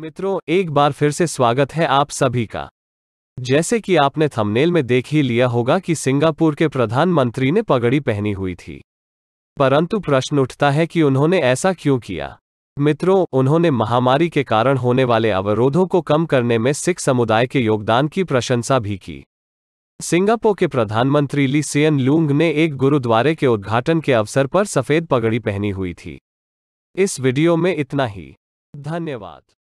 मित्रों एक बार फिर से स्वागत है आप सभी का जैसे कि आपने थंबनेल में देख ही लिया होगा कि सिंगापुर के प्रधानमंत्री ने पगड़ी पहनी हुई थी परंतु प्रश्न उठता है कि उन्होंने ऐसा क्यों किया मित्रों उन्होंने महामारी के कारण होने वाले अवरोधों को कम करने में सिख समुदाय के योगदान की प्रशंसा भी की सिंगापुर के प्रधानमंत्री ली सियन लूंग ने एक गुरुद्वारे के उद्घाटन के अवसर पर सफेद पगड़ी पहनी हुई थी इस वीडियो में इतना ही धन्यवाद